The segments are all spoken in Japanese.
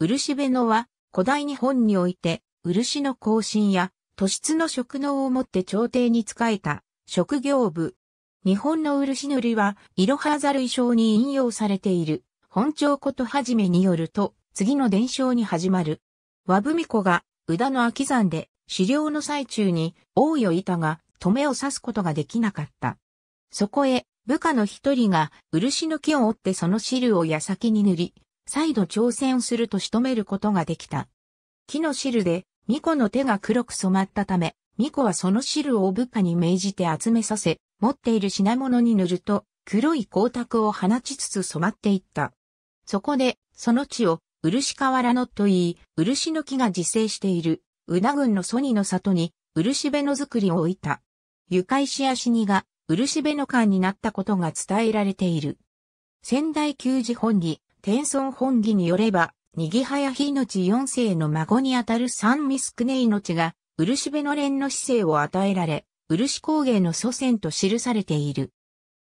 漆べのは、古代日本において、漆の更進や、都市の職能をもって朝廷に仕えた、職業部。日本の漆塗りは、いろはざる衣装に引用されている、本朝ことはじめによると、次の伝承に始まる。和文子が、宇田の秋山で、狩猟の最中に、王よいたが、止めを刺すことができなかった。そこへ、部下の一人が、漆の木を折ってその汁を矢先に塗り、再度挑戦すると仕留めることができた。木の汁で、巫女の手が黒く染まったため、巫女はその汁を部下に命じて集めさせ、持っている品物に塗ると、黒い光沢を放ちつつ染まっていった。そこで、その地を、漆河原といい、漆の木が自生している、宇那郡のソニの里に、漆辺の作りを置いた。床石や死にが、漆辺の間になったことが伝えられている。仙台旧寺本に、天孫本義によれば、にぎはやひのち四世の孫にあたる三ミスクネイ命が、漆部の連の姿勢を与えられ、漆工芸の祖先と記されている。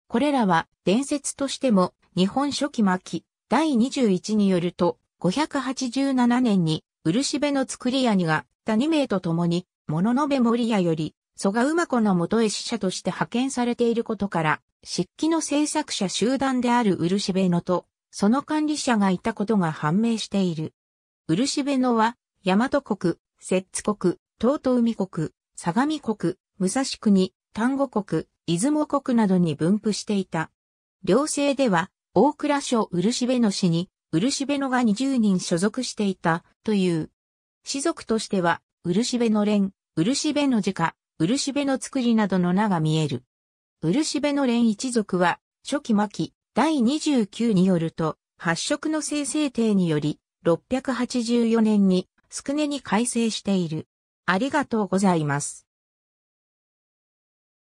これらは伝説としても、日本初期末期、第21によると、587年に、漆部の作り屋にが、谷名と共に、物の部森屋より、蘇我馬子の元へ使者として派遣されていることから、漆器の制作者集団である漆部のと、その管理者がいたことが判明している。漆辺野は、大和国、摂津国、東都海国、相模国、武蔵国、丹後国、出雲国などに分布していた。両政では、大倉省漆辺野市に、漆辺野が20人所属していた、という。氏族としては、漆辺野連、漆辺野自家、漆辺野作りなどの名が見える。漆部野連一族は、初期末期、第29によると、発色の生成定により、684年に、すくに改正している。ありがとうございます。